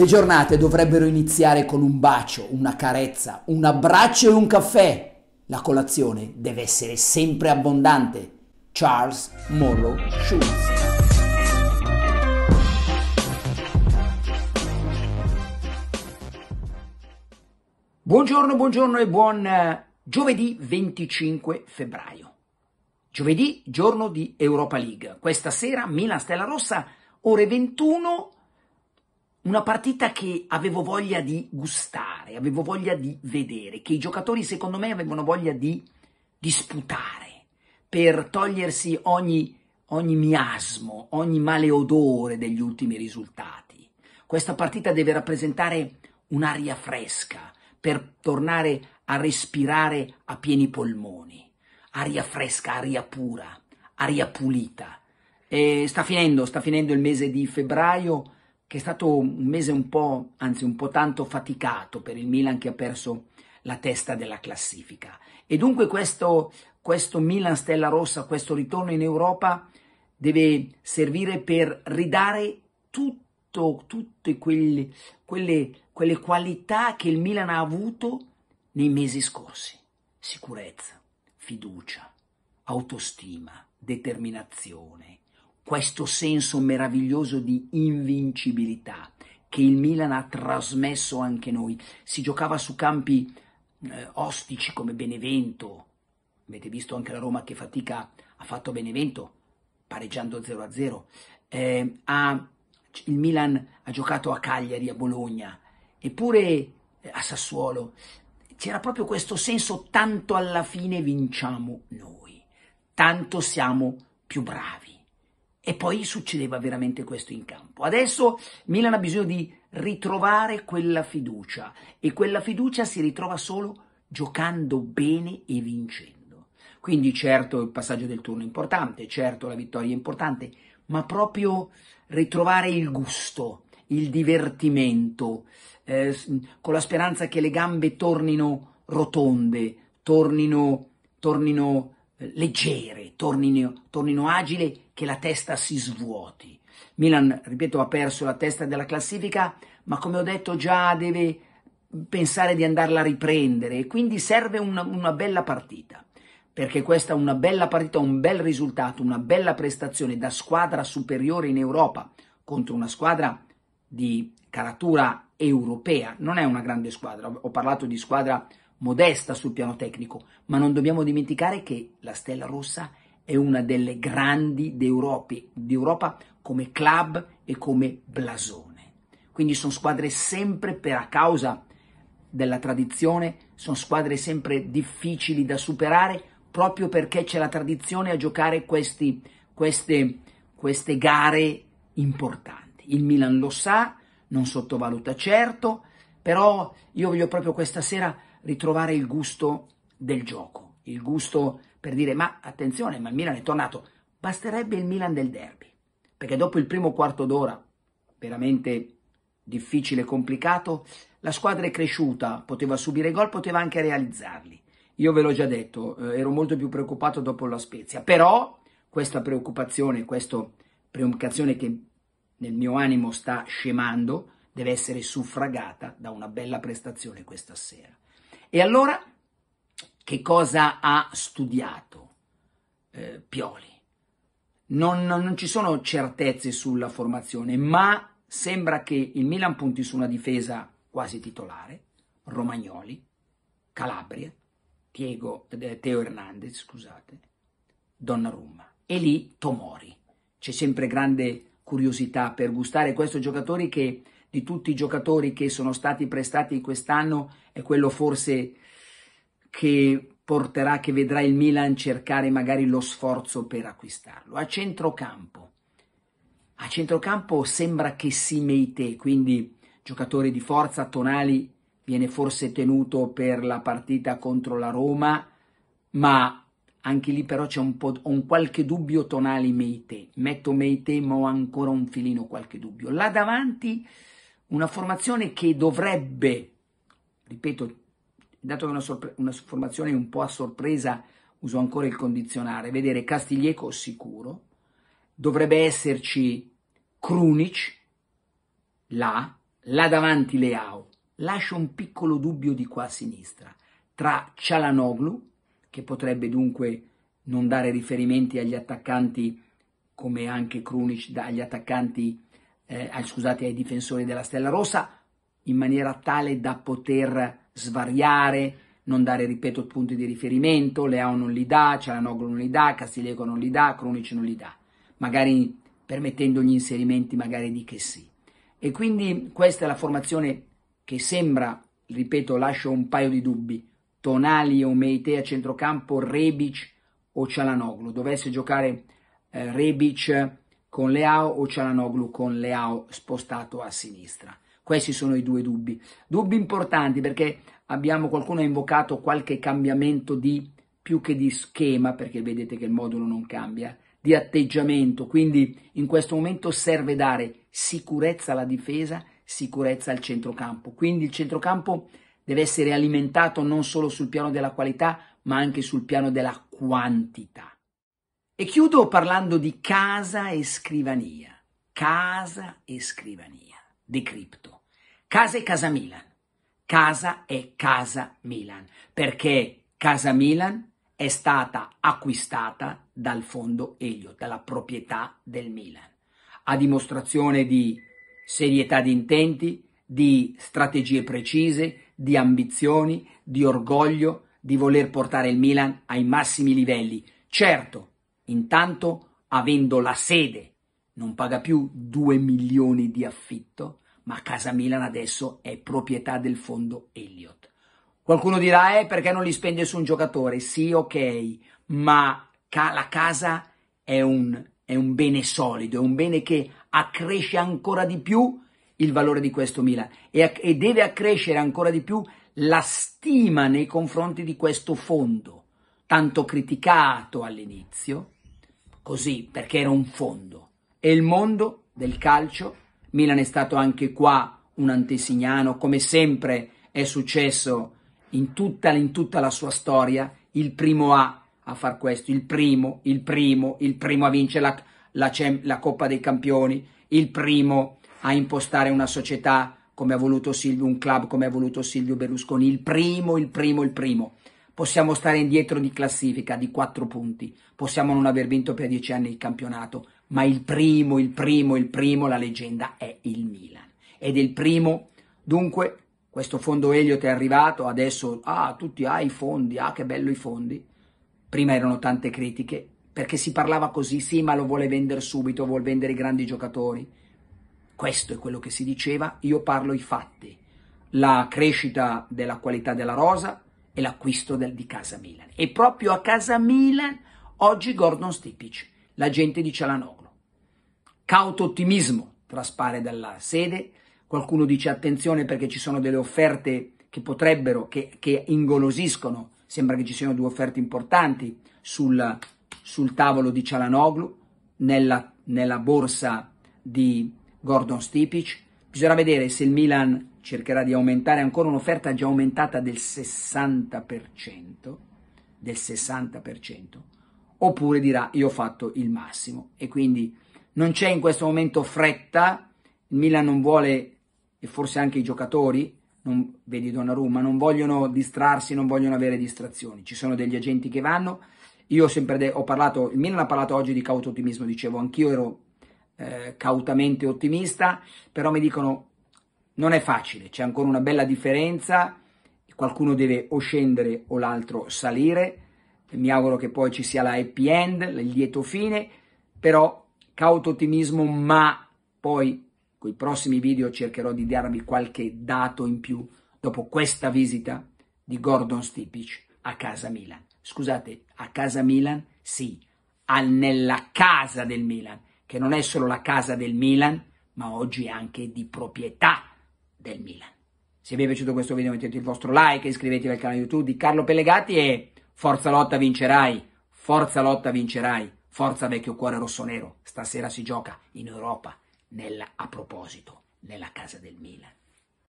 Le giornate dovrebbero iniziare con un bacio, una carezza, un abbraccio e un caffè. La colazione deve essere sempre abbondante. Charles Morrow Schultz. Buongiorno, buongiorno e buon eh, giovedì 25 febbraio. Giovedì, giorno di Europa League. Questa sera Milan Stella Rossa, ore 21 una partita che avevo voglia di gustare, avevo voglia di vedere, che i giocatori secondo me avevano voglia di disputare per togliersi ogni, ogni miasmo, ogni male odore degli ultimi risultati. Questa partita deve rappresentare un'aria fresca per tornare a respirare a pieni polmoni. Aria fresca, aria pura, aria pulita. E sta finendo, sta finendo il mese di febbraio che è stato un mese un po', anzi un po' tanto faticato per il Milan che ha perso la testa della classifica. E dunque questo, questo Milan Stella Rossa, questo ritorno in Europa deve servire per ridare tutto, tutte quelle, quelle, quelle qualità che il Milan ha avuto nei mesi scorsi. Sicurezza, fiducia, autostima, determinazione, questo senso meraviglioso di invincibilità che il Milan ha trasmesso anche noi. Si giocava su campi eh, ostici come Benevento, avete visto anche la Roma che fatica ha fatto Benevento pareggiando 0-0. Eh, il Milan ha giocato a Cagliari, a Bologna, eppure eh, a Sassuolo. C'era proprio questo senso, tanto alla fine vinciamo noi, tanto siamo più bravi. E poi succedeva veramente questo in campo. Adesso Milan ha bisogno di ritrovare quella fiducia e quella fiducia si ritrova solo giocando bene e vincendo. Quindi certo il passaggio del turno è importante, certo la vittoria è importante, ma proprio ritrovare il gusto, il divertimento, eh, con la speranza che le gambe tornino rotonde, tornino, tornino eh, leggere, tornino, tornino agile che la testa si svuoti. Milan, ripeto, ha perso la testa della classifica, ma come ho detto già deve pensare di andarla a riprendere e quindi serve una, una bella partita perché questa è una bella partita, un bel risultato, una bella prestazione da squadra superiore in Europa contro una squadra di caratura europea. Non è una grande squadra, ho parlato di squadra modesta sul piano tecnico, ma non dobbiamo dimenticare che la Stella Rossa è è una delle grandi d'Europa come club e come blasone. Quindi sono squadre sempre per a causa della tradizione, sono squadre sempre difficili da superare proprio perché c'è la tradizione a giocare questi, queste, queste gare importanti. Il Milan lo sa, non sottovaluta certo, però io voglio proprio questa sera ritrovare il gusto del gioco, il gusto per dire ma attenzione, ma il Milan è tornato. Basterebbe il Milan del derby, perché dopo il primo quarto d'ora, veramente difficile e complicato, la squadra è cresciuta, poteva subire gol, poteva anche realizzarli. Io ve l'ho già detto, eh, ero molto più preoccupato dopo la Spezia, però questa preoccupazione, questa preoccupazione che nel mio animo sta scemando, deve essere suffragata da una bella prestazione questa sera. E allora che cosa ha studiato eh, Pioli. Non, non, ci sono certezze sulla formazione, ma sembra che il Milan punti su una difesa quasi titolare, Romagnoli, Calabria, Diego, eh, Teo Hernandez, scusate, Donnarumma e lì Tomori. C'è sempre grande curiosità per gustare questo giocatore che di tutti i giocatori che sono stati prestati quest'anno è quello forse che porterà, che vedrà il Milan cercare magari lo sforzo per acquistarlo. A centrocampo, a centrocampo sembra che si meite, quindi giocatore di forza, Tonali viene forse tenuto per la partita contro la Roma, ma anche lì però c'è un, po', un qualche dubbio Tonali Meite. Metto Meite ma ho ancora un filino qualche dubbio. Là davanti una formazione che dovrebbe, ripeto, dato che è una, una formazione un po' a sorpresa, uso ancora il condizionale, vedere Castiglieco sicuro, dovrebbe esserci Krunic, là, là davanti Leao. Lascio un piccolo dubbio di qua a sinistra, tra Cialanoglu, che potrebbe dunque non dare riferimenti agli attaccanti, come anche Krunic, agli attaccanti, eh, scusate, ai difensori della Stella Rossa, in maniera tale da poter svariare, non dare, ripeto, punti di riferimento, Leao non li dà, Cialanoglu non li dà, Castileco non li dà, Cronic non li dà, magari permettendo gli inserimenti magari di che sì. E quindi questa è la formazione che sembra, ripeto, lascio un paio di dubbi, Tonali o Meite a centrocampo, Rebic o Cialanoglu, dovesse giocare eh, Rebic con Leao o Cialanoglu con Leao spostato a sinistra. Questi sono i due dubbi. Dubbi importanti perché abbiamo qualcuno ha invocato qualche cambiamento di più che di schema, perché vedete che il modulo non cambia, di atteggiamento. Quindi in questo momento serve dare sicurezza alla difesa, sicurezza al centrocampo. Quindi il centrocampo deve essere alimentato non solo sul piano della qualità, ma anche sul piano della quantità. E chiudo parlando di casa e scrivania. Casa e scrivania di cripto. Casa è Casa Milan. Casa è Casa Milan, perché Casa Milan è stata acquistata dal fondo Elio, dalla proprietà del Milan, a dimostrazione di serietà di intenti, di strategie precise, di ambizioni, di orgoglio, di voler portare il Milan ai massimi livelli. Certo, intanto avendo la sede non paga più 2 milioni di affitto, ma Casa Milan adesso è proprietà del fondo Elliott. Qualcuno dirà, eh, perché non li spende su un giocatore? Sì, ok, ma ca- la casa è un, è un bene solido, è un bene che accresce ancora di più il valore di questo Milan e, e, deve accrescere ancora di più la stima nei confronti di questo fondo, tanto criticato all'inizio, così perché era un fondo e il mondo del calcio Milan è stato anche qua un antesignano, come sempre è successo in tutta, in tutta la sua storia, il primo A a far questo, il primo, il primo, il primo a vincere la, la, la Coppa dei Campioni, il primo a impostare una società come ha voluto Silvio, un club come ha voluto Silvio Berlusconi, il primo, il primo, il primo. Possiamo stare indietro di classifica di 4 punti, possiamo non aver vinto per 10 anni il campionato, ma il primo, il primo, il primo, la leggenda è il Milan. Ed è il primo, dunque, questo fondo Elliot è arrivato, adesso, ah, tutti, ah, i fondi, ah, che bello i fondi. Prima erano tante critiche, perché si parlava così, sì, ma lo vuole vendere subito, vuole vendere i grandi giocatori. Questo è quello che si diceva, io parlo i fatti. La crescita della qualità della rosa, e l'acquisto del, di Casa Milan. E proprio a Casa Milan oggi Gordon Stipic, l'agente di Cialanoglu. Cauto ottimismo traspare dalla sede, qualcuno dice attenzione perché ci sono delle offerte che potrebbero, che, che ingolosiscono, sembra che ci siano due offerte importanti sul, sul tavolo di Cialanoglu, nella, nella borsa di Gordon Stipic. Bisognerà vedere se il Milan cercherà di aumentare ancora un'offerta già aumentata del 60%, del 60%, oppure dirà io ho fatto il massimo e quindi non c'è in questo momento fretta, il Milan non vuole e forse anche i giocatori, non, vedi Donnarumma, non vogliono distrarsi, non vogliono avere distrazioni, ci sono degli agenti che vanno, io sempre de- ho parlato, il Milan ha parlato oggi di cauto ottimismo, dicevo, anch'io ero eh, cautamente ottimista, però mi dicono non è facile, c'è ancora una bella differenza, qualcuno deve o scendere o l'altro salire, mi auguro che poi ci sia la happy end, il lieto fine, però cauto ottimismo, ma poi con i prossimi video cercherò di darvi qualche dato in più dopo questa visita di Gordon Stipic a casa Milan. Scusate, a casa Milan? Sì, al, nella casa del Milan, che non è solo la casa del Milan, ma oggi è anche di proprietà del Milan. Se vi è piaciuto questo video mettete il vostro like, iscrivetevi al canale YouTube di Carlo Pellegatti e forza lotta vincerai, forza lotta vincerai, forza vecchio cuore rossonero, stasera si gioca in Europa, nella, a proposito, nella casa del Milan.